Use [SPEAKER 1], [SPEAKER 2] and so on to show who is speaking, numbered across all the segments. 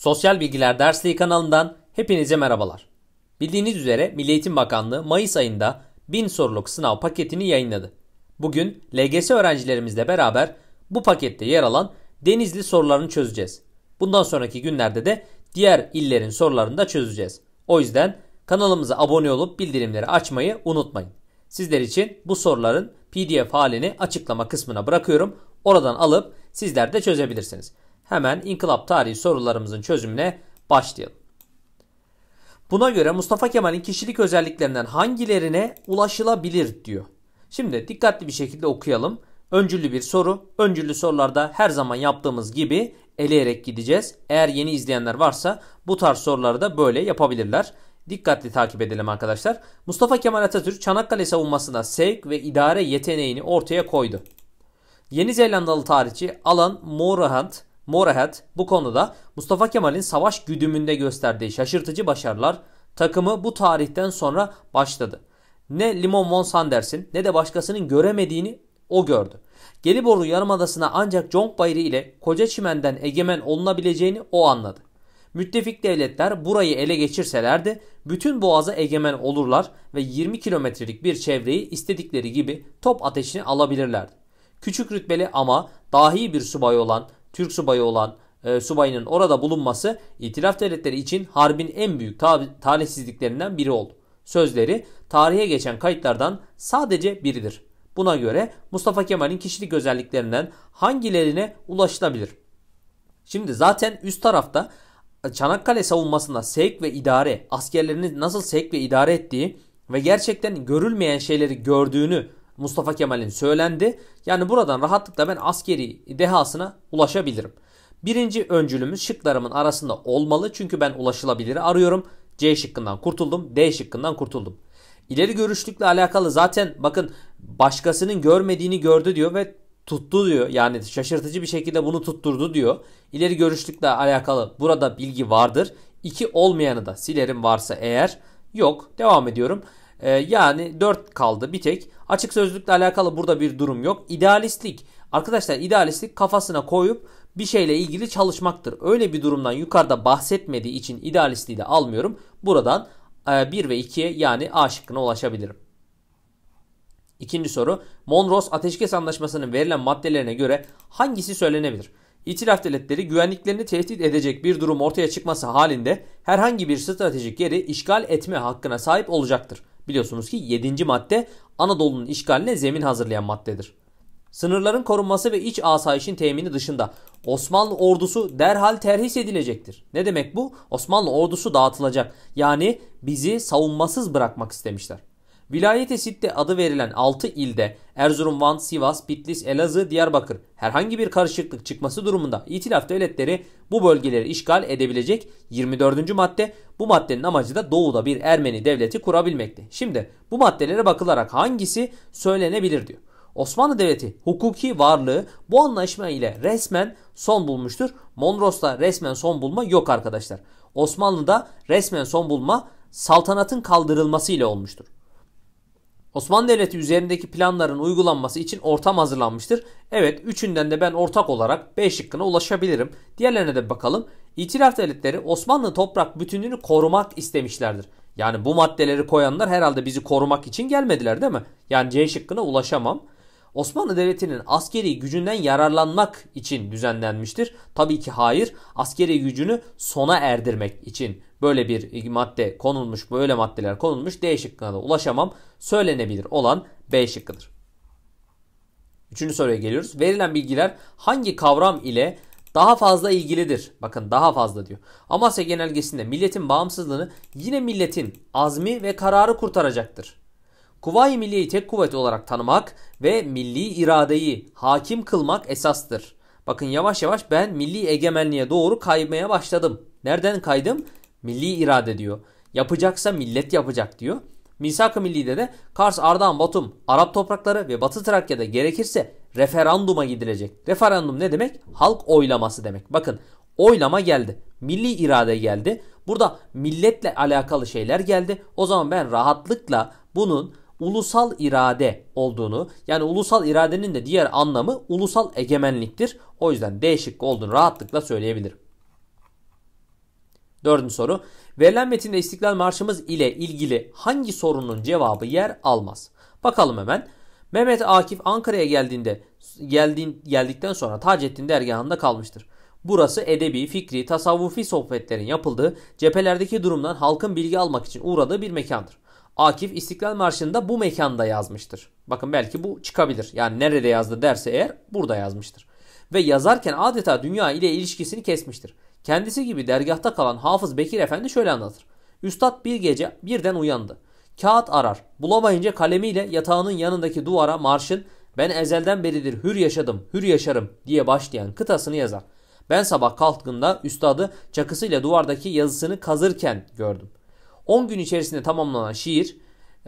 [SPEAKER 1] Sosyal Bilgiler Dersliği kanalından hepinize merhabalar. Bildiğiniz üzere Milli Eğitim Bakanlığı Mayıs ayında 1000 soruluk sınav paketini yayınladı. Bugün LGS öğrencilerimizle beraber bu pakette yer alan Denizli sorularını çözeceğiz. Bundan sonraki günlerde de diğer illerin sorularını da çözeceğiz. O yüzden kanalımıza abone olup bildirimleri açmayı unutmayın. Sizler için bu soruların PDF halini açıklama kısmına bırakıyorum. Oradan alıp sizler de çözebilirsiniz. Hemen inkılap tarihi sorularımızın çözümüne başlayalım. Buna göre Mustafa Kemal'in kişilik özelliklerinden hangilerine ulaşılabilir diyor. Şimdi dikkatli bir şekilde okuyalım. Öncüllü bir soru. Öncüllü sorularda her zaman yaptığımız gibi eleyerek gideceğiz. Eğer yeni izleyenler varsa bu tarz soruları da böyle yapabilirler. Dikkatli takip edelim arkadaşlar. Mustafa Kemal Atatürk Çanakkale savunmasında sevk ve idare yeteneğini ortaya koydu. Yeni Zelandalı tarihçi Alan Morahan Morehead bu konuda Mustafa Kemal'in savaş güdümünde gösterdiği şaşırtıcı başarılar takımı bu tarihten sonra başladı. Ne Limon von Sanders'in ne de başkasının göremediğini o gördü. Gelibolu Yarımadası'na ancak John Bayırı ile Koca Çimen'den egemen olunabileceğini o anladı. Müttefik devletler burayı ele geçirselerdi bütün boğaza egemen olurlar ve 20 kilometrelik bir çevreyi istedikleri gibi top ateşini alabilirlerdi. Küçük rütbeli ama dahi bir subay olan Türk subayı olan e, subayının orada bulunması itilaf devletleri için harbin en büyük ta- talihsizliklerinden biri oldu. Sözleri tarihe geçen kayıtlardan sadece biridir. Buna göre Mustafa Kemal'in kişilik özelliklerinden hangilerine ulaşılabilir? Şimdi zaten üst tarafta e, Çanakkale savunmasında sevk ve idare, askerlerini nasıl sevk ve idare ettiği ve gerçekten görülmeyen şeyleri gördüğünü Mustafa Kemal'in söylendi. Yani buradan rahatlıkla ben askeri dehasına ulaşabilirim. Birinci öncülümüz şıklarımın arasında olmalı çünkü ben ulaşılabiliri arıyorum. C şıkkından kurtuldum, D şıkkından kurtuldum. İleri görüşlükle alakalı zaten bakın başkasının görmediğini gördü diyor ve tuttu diyor. Yani şaşırtıcı bir şekilde bunu tutturdu diyor. İleri görüşlükle alakalı burada bilgi vardır. İki olmayanı da silerim varsa eğer. Yok devam ediyorum. E, yani 4 kaldı bir tek. Açık sözlükle alakalı burada bir durum yok. İdealistlik. Arkadaşlar idealistlik kafasına koyup bir şeyle ilgili çalışmaktır. Öyle bir durumdan yukarıda bahsetmediği için idealistliği de almıyorum. Buradan 1 e, ve 2'ye yani A şıkkına ulaşabilirim. İkinci soru. Monros Ateşkes Anlaşması'nın verilen maddelerine göre hangisi söylenebilir? İtilaf devletleri güvenliklerini tehdit edecek bir durum ortaya çıkması halinde herhangi bir stratejik yeri işgal etme hakkına sahip olacaktır. Biliyorsunuz ki 7. madde Anadolu'nun işgaline zemin hazırlayan maddedir. Sınırların korunması ve iç asayişin temini dışında Osmanlı ordusu derhal terhis edilecektir. Ne demek bu? Osmanlı ordusu dağıtılacak. Yani bizi savunmasız bırakmak istemişler. Vilayete Sitte adı verilen 6 ilde Erzurum, Van, Sivas, Bitlis, Elazığ, Diyarbakır herhangi bir karışıklık çıkması durumunda itilaf devletleri bu bölgeleri işgal edebilecek 24. madde bu maddenin amacı da doğuda bir Ermeni devleti kurabilmekti. Şimdi bu maddelere bakılarak hangisi söylenebilir diyor. Osmanlı Devleti hukuki varlığı bu anlaşma ile resmen son bulmuştur. Mondros'ta resmen son bulma yok arkadaşlar. Osmanlı'da resmen son bulma saltanatın kaldırılması ile olmuştur. Osmanlı Devleti üzerindeki planların uygulanması için ortam hazırlanmıştır. Evet üçünden de ben ortak olarak B şıkkına ulaşabilirim. Diğerlerine de bakalım. İtilaf devletleri Osmanlı toprak bütünlüğünü korumak istemişlerdir. Yani bu maddeleri koyanlar herhalde bizi korumak için gelmediler değil mi? Yani C şıkkına ulaşamam. Osmanlı Devleti'nin askeri gücünden yararlanmak için düzenlenmiştir. Tabii ki hayır. Askeri gücünü sona erdirmek için böyle bir madde konulmuş, böyle maddeler konulmuş. D şıkkına da ulaşamam. Söylenebilir olan B şıkkıdır. Üçüncü soruya geliyoruz. Verilen bilgiler hangi kavram ile daha fazla ilgilidir. Bakın daha fazla diyor. Amasya genelgesinde milletin bağımsızlığını yine milletin azmi ve kararı kurtaracaktır. Kuvayi milliyi tek kuvvet olarak tanımak ve milli iradeyi hakim kılmak esastır. Bakın yavaş yavaş ben milli egemenliğe doğru kaymaya başladım. Nereden kaydım? Milli irade diyor. Yapacaksa millet yapacak diyor. Misak-ı Milli'de de Kars, Ardahan, Batum, Arap toprakları ve Batı Trakya'da gerekirse referanduma gidilecek. Referandum ne demek? Halk oylaması demek. Bakın oylama geldi. Milli irade geldi. Burada milletle alakalı şeyler geldi. O zaman ben rahatlıkla bunun ulusal irade olduğunu yani ulusal iradenin de diğer anlamı ulusal egemenliktir. O yüzden D şıkkı olduğunu rahatlıkla söyleyebilirim. Dördüncü soru. Verilen metinde İstiklal Marşımız ile ilgili hangi sorunun cevabı yer almaz? Bakalım hemen. Mehmet Akif Ankara'ya geldiğinde geldiğin, geldikten sonra Taceddin dergahında kalmıştır. Burası edebi, fikri, tasavvufi sohbetlerin yapıldığı, cephelerdeki durumdan halkın bilgi almak için uğradığı bir mekandır. Akif İstiklal Marşı'nı da bu mekanda yazmıştır. Bakın belki bu çıkabilir. Yani nerede yazdı derse eğer burada yazmıştır. Ve yazarken adeta dünya ile ilişkisini kesmiştir. Kendisi gibi dergahta kalan Hafız Bekir Efendi şöyle anlatır. Üstad bir gece birden uyandı. Kağıt arar. Bulamayınca kalemiyle yatağının yanındaki duvara marşın ben ezelden beridir hür yaşadım, hür yaşarım diye başlayan kıtasını yazar. Ben sabah kalktığımda üstadı çakısıyla duvardaki yazısını kazırken gördüm. 10 gün içerisinde tamamlanan şiir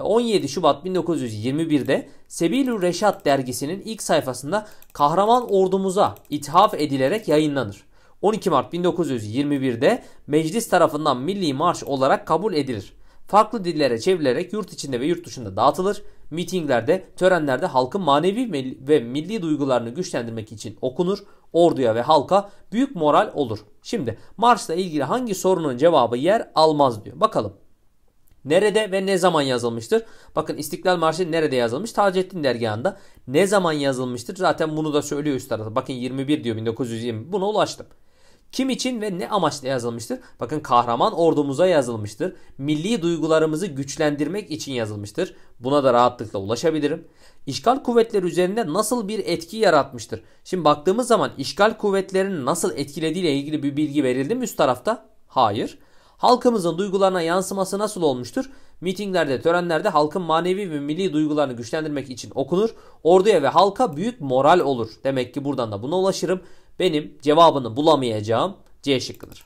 [SPEAKER 1] 17 e, Şubat 1921'de Sebilü Reşat dergisinin ilk sayfasında kahraman ordumuza ithaf edilerek yayınlanır. 12 Mart 1921'de meclis tarafından milli marş olarak kabul edilir. Farklı dillere çevrilerek yurt içinde ve yurt dışında dağıtılır. Mitinglerde, törenlerde halkın manevi ve milli duygularını güçlendirmek için okunur. Orduya ve halka büyük moral olur. Şimdi marşla ilgili hangi sorunun cevabı yer almaz diyor. Bakalım. Nerede ve ne zaman yazılmıştır? Bakın İstiklal Marşı nerede yazılmış? Taceddin dergahında. Ne zaman yazılmıştır? Zaten bunu da söylüyor üst tarafta. Bakın 21 diyor 1920. Buna ulaştım. Kim için ve ne amaçla yazılmıştır? Bakın kahraman ordumuza yazılmıştır. Milli duygularımızı güçlendirmek için yazılmıştır. Buna da rahatlıkla ulaşabilirim. İşgal kuvvetleri üzerinde nasıl bir etki yaratmıştır? Şimdi baktığımız zaman işgal kuvvetlerinin nasıl etkilediği ile ilgili bir bilgi verildi mi üst tarafta? Hayır halkımızın duygularına yansıması nasıl olmuştur? Mitinglerde, törenlerde halkın manevi ve milli duygularını güçlendirmek için okunur. Orduya ve halka büyük moral olur. Demek ki buradan da buna ulaşırım. Benim cevabını bulamayacağım C şıkkıdır.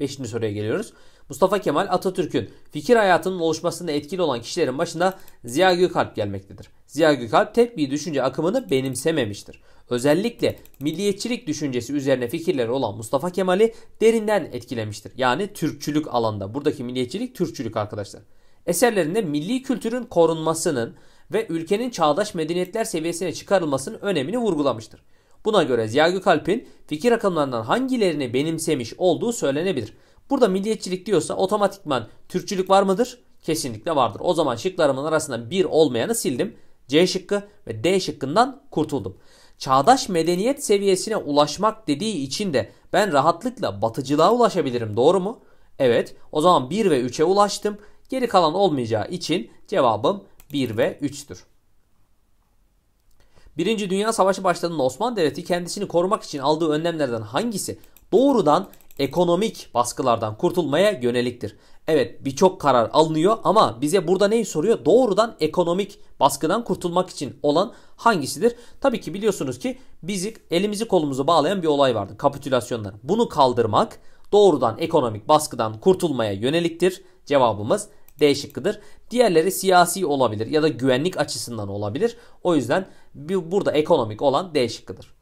[SPEAKER 1] Beşinci soruya geliyoruz. Mustafa Kemal Atatürk'ün fikir hayatının oluşmasında etkili olan kişilerin başında Ziya Gökalp gelmektedir. Ziya Gökalp tek bir düşünce akımını benimsememiştir. Özellikle milliyetçilik düşüncesi üzerine fikirleri olan Mustafa Kemal'i derinden etkilemiştir. Yani Türkçülük alanda. Buradaki milliyetçilik Türkçülük arkadaşlar. Eserlerinde milli kültürün korunmasının ve ülkenin çağdaş medeniyetler seviyesine çıkarılmasının önemini vurgulamıştır. Buna göre Ziya Gökalp'in fikir akımlarından hangilerini benimsemiş olduğu söylenebilir. Burada milliyetçilik diyorsa otomatikman Türkçülük var mıdır? Kesinlikle vardır. O zaman şıklarımın arasında bir olmayanı sildim. C şıkkı ve D şıkkından kurtuldum. Çağdaş medeniyet seviyesine ulaşmak dediği için de ben rahatlıkla batıcılığa ulaşabilirim doğru mu? Evet o zaman 1 ve 3'e ulaştım. Geri kalan olmayacağı için cevabım 1 ve 3'tür. Birinci Dünya Savaşı başladığında Osmanlı Devleti kendisini korumak için aldığı önlemlerden hangisi doğrudan ekonomik baskılardan kurtulmaya yöneliktir. Evet birçok karar alınıyor ama bize burada neyi soruyor? Doğrudan ekonomik baskıdan kurtulmak için olan hangisidir? Tabii ki biliyorsunuz ki bizi elimizi kolumuzu bağlayan bir olay vardı. Kapitülasyonlar. Bunu kaldırmak doğrudan ekonomik baskıdan kurtulmaya yöneliktir. Cevabımız D şıkkıdır. Diğerleri siyasi olabilir ya da güvenlik açısından olabilir. O yüzden burada ekonomik olan D şıkkıdır.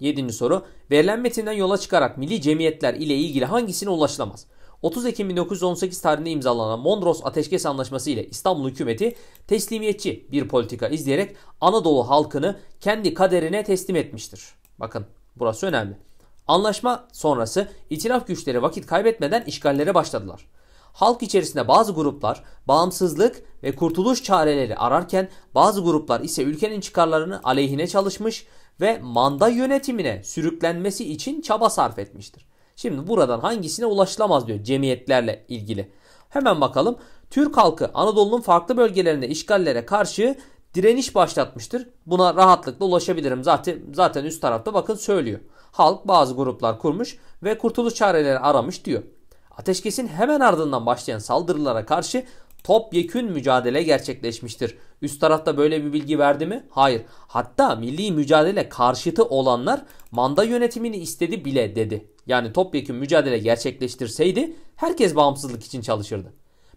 [SPEAKER 1] 7. soru. Verilen metinden yola çıkarak milli cemiyetler ile ilgili hangisine ulaşılamaz? 30 Ekim 1918 tarihinde imzalanan Mondros Ateşkes Anlaşması ile İstanbul hükümeti teslimiyetçi bir politika izleyerek Anadolu halkını kendi kaderine teslim etmiştir. Bakın burası önemli. Anlaşma sonrası itilaf güçleri vakit kaybetmeden işgallere başladılar. Halk içerisinde bazı gruplar bağımsızlık ve kurtuluş çareleri ararken bazı gruplar ise ülkenin çıkarlarını aleyhine çalışmış ve manda yönetimine sürüklenmesi için çaba sarf etmiştir. Şimdi buradan hangisine ulaşılamaz diyor cemiyetlerle ilgili. Hemen bakalım. Türk halkı Anadolu'nun farklı bölgelerinde işgallere karşı direniş başlatmıştır. Buna rahatlıkla ulaşabilirim. Zaten zaten üst tarafta bakın söylüyor. Halk bazı gruplar kurmuş ve kurtuluş çareleri aramış diyor. Ateşkesin hemen ardından başlayan saldırılara karşı topyekün mücadele gerçekleşmiştir. Üst tarafta böyle bir bilgi verdi mi? Hayır. Hatta milli mücadele karşıtı olanlar manda yönetimini istedi bile dedi. Yani topyekün mücadele gerçekleştirseydi herkes bağımsızlık için çalışırdı.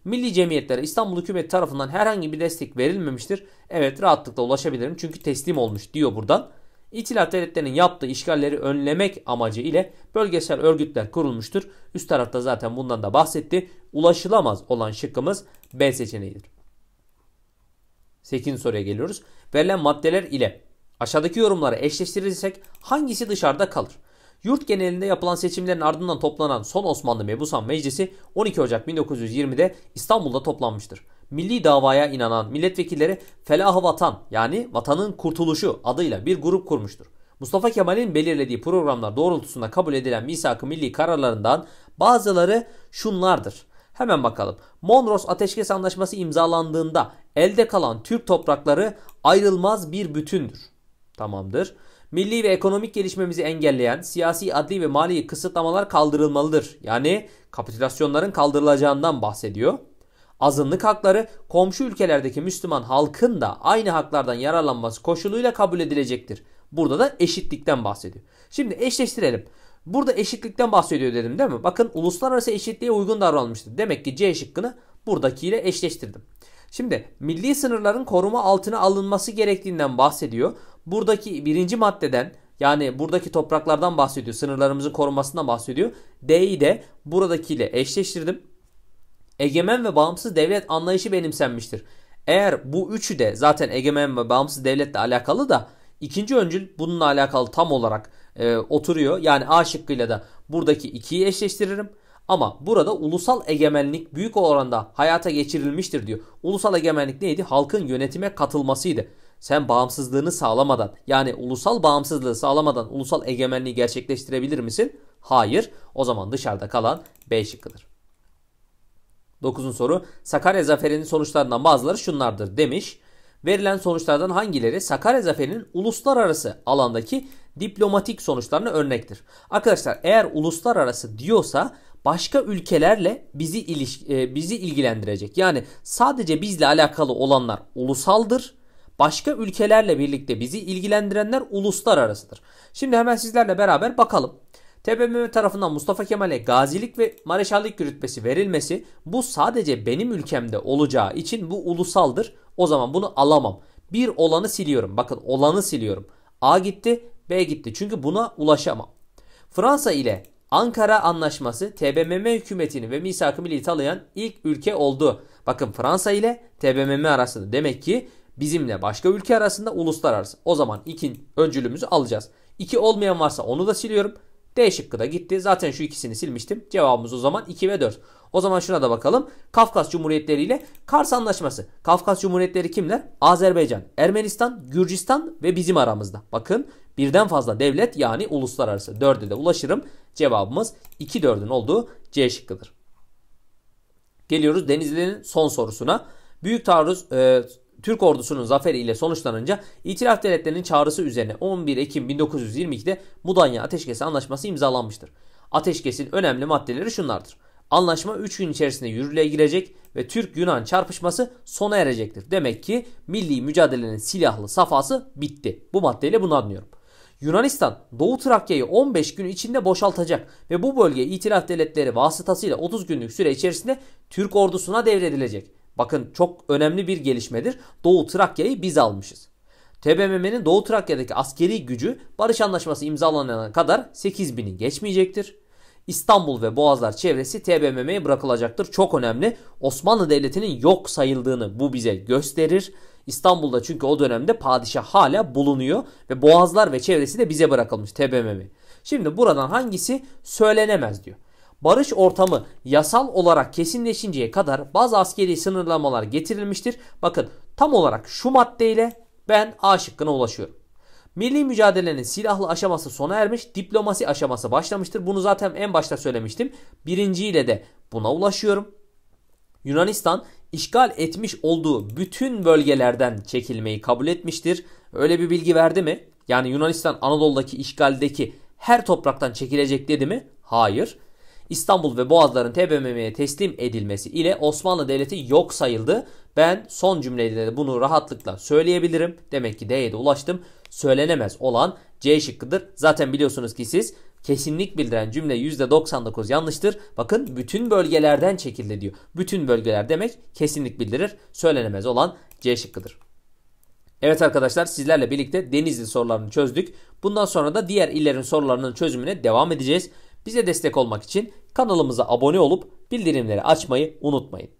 [SPEAKER 1] Milli cemiyetlere İstanbul hükümet tarafından herhangi bir destek verilmemiştir. Evet rahatlıkla ulaşabilirim çünkü teslim olmuş diyor buradan. İtilaf devletlerinin yaptığı işgalleri önlemek amacı ile bölgesel örgütler kurulmuştur. Üst tarafta zaten bundan da bahsetti. Ulaşılamaz olan şıkkımız B seçeneğidir. 8. soruya geliyoruz. Verilen maddeler ile aşağıdaki yorumları eşleştirirsek hangisi dışarıda kalır? Yurt genelinde yapılan seçimlerin ardından toplanan son Osmanlı Mebusan Meclisi 12 Ocak 1920'de İstanbul'da toplanmıştır milli davaya inanan milletvekilleri Felah Vatan yani vatanın kurtuluşu adıyla bir grup kurmuştur. Mustafa Kemal'in belirlediği programlar doğrultusunda kabul edilen misak-ı milli kararlarından bazıları şunlardır. Hemen bakalım. Monros Ateşkes Anlaşması imzalandığında elde kalan Türk toprakları ayrılmaz bir bütündür. Tamamdır. Milli ve ekonomik gelişmemizi engelleyen siyasi, adli ve mali kısıtlamalar kaldırılmalıdır. Yani kapitülasyonların kaldırılacağından bahsediyor azınlık hakları komşu ülkelerdeki Müslüman halkın da aynı haklardan yararlanması koşuluyla kabul edilecektir. Burada da eşitlikten bahsediyor. Şimdi eşleştirelim. Burada eşitlikten bahsediyor dedim değil mi? Bakın uluslararası eşitliğe uygun davranmıştır. Demek ki C şıkkını buradakiyle eşleştirdim. Şimdi milli sınırların koruma altına alınması gerektiğinden bahsediyor. Buradaki birinci maddeden yani buradaki topraklardan bahsediyor. Sınırlarımızın korunmasından bahsediyor. D'yi de buradakiyle eşleştirdim egemen ve bağımsız devlet anlayışı benimsenmiştir. Eğer bu üçü de zaten egemen ve bağımsız devletle alakalı da ikinci öncül bununla alakalı tam olarak e, oturuyor. Yani A şıkkıyla da buradaki ikiyi eşleştiririm. Ama burada ulusal egemenlik büyük oranda hayata geçirilmiştir diyor. Ulusal egemenlik neydi? Halkın yönetime katılmasıydı. Sen bağımsızlığını sağlamadan yani ulusal bağımsızlığı sağlamadan ulusal egemenliği gerçekleştirebilir misin? Hayır. O zaman dışarıda kalan B şıkkıdır. 9'un soru Sakarya zaferinin sonuçlarından bazıları şunlardır demiş. Verilen sonuçlardan hangileri Sakarya zaferinin uluslararası alandaki diplomatik sonuçlarına örnektir? Arkadaşlar eğer uluslararası diyorsa başka ülkelerle bizi iliş e, bizi ilgilendirecek. Yani sadece bizle alakalı olanlar ulusaldır. Başka ülkelerle birlikte bizi ilgilendirenler uluslararasıdır. Şimdi hemen sizlerle beraber bakalım. TBMM tarafından Mustafa Kemal'e gazilik ve mareşallik rütbesi verilmesi bu sadece benim ülkemde olacağı için bu ulusaldır. O zaman bunu alamam. Bir olanı siliyorum. Bakın olanı siliyorum. A gitti, B gitti. Çünkü buna ulaşamam. Fransa ile Ankara Anlaşması TBMM hükümetini ve misak-ı milliyi tanıyan ilk ülke oldu. Bakın Fransa ile TBMM arasında demek ki bizimle başka ülke arasında uluslararası. O zaman ikin öncülümüzü alacağız. İki olmayan varsa onu da siliyorum. D şıkkı da gitti. Zaten şu ikisini silmiştim. Cevabımız o zaman 2 ve 4. O zaman şuna da bakalım. Kafkas Cumhuriyetleri ile Kars Anlaşması. Kafkas Cumhuriyetleri kimler? Azerbaycan, Ermenistan, Gürcistan ve bizim aramızda. Bakın birden fazla devlet yani uluslararası. Dörde de ulaşırım. Cevabımız 2 4'ün olduğu C şıkkıdır. Geliyoruz denizlerin son sorusuna. Büyük taarruz e, Türk ordusunun zaferiyle sonuçlanınca itiraf devletlerinin çağrısı üzerine 11 Ekim 1922'de Mudanya Ateşkesi Anlaşması imzalanmıştır. Ateşkesin önemli maddeleri şunlardır. Anlaşma 3 gün içerisinde yürürlüğe girecek ve Türk-Yunan çarpışması sona erecektir. Demek ki milli mücadelenin silahlı safhası bitti. Bu maddeyle bunu anlıyorum. Yunanistan Doğu Trakya'yı 15 gün içinde boşaltacak ve bu bölge itiraf devletleri vasıtasıyla 30 günlük süre içerisinde Türk ordusuna devredilecek. Bakın çok önemli bir gelişmedir. Doğu Trakya'yı biz almışız. TBMM'nin Doğu Trakya'daki askeri gücü barış anlaşması imzalanana kadar 8000'i geçmeyecektir. İstanbul ve Boğazlar çevresi TBMM'ye bırakılacaktır. Çok önemli. Osmanlı Devleti'nin yok sayıldığını bu bize gösterir. İstanbul'da çünkü o dönemde padişah hala bulunuyor ve Boğazlar ve çevresi de bize bırakılmış TBMM. Şimdi buradan hangisi söylenemez diyor barış ortamı yasal olarak kesinleşinceye kadar bazı askeri sınırlamalar getirilmiştir. Bakın tam olarak şu maddeyle ben A şıkkına ulaşıyorum. Milli mücadelenin silahlı aşaması sona ermiş, diplomasi aşaması başlamıştır. Bunu zaten en başta söylemiştim. Birinciyle de buna ulaşıyorum. Yunanistan işgal etmiş olduğu bütün bölgelerden çekilmeyi kabul etmiştir. Öyle bir bilgi verdi mi? Yani Yunanistan Anadolu'daki işgaldeki her topraktan çekilecek dedi mi? Hayır. İstanbul ve Boğazların TBMM'ye teslim edilmesi ile Osmanlı Devleti yok sayıldı. Ben son cümlede de bunu rahatlıkla söyleyebilirim. Demek ki D'ye de ulaştım. Söylenemez olan C şıkkıdır. Zaten biliyorsunuz ki siz kesinlik bildiren cümle %99 yanlıştır. Bakın bütün bölgelerden çekildi diyor. Bütün bölgeler demek kesinlik bildirir. Söylenemez olan C şıkkıdır. Evet arkadaşlar sizlerle birlikte Denizli sorularını çözdük. Bundan sonra da diğer illerin sorularının çözümüne devam edeceğiz. Bize destek olmak için kanalımıza abone olup bildirimleri açmayı unutmayın.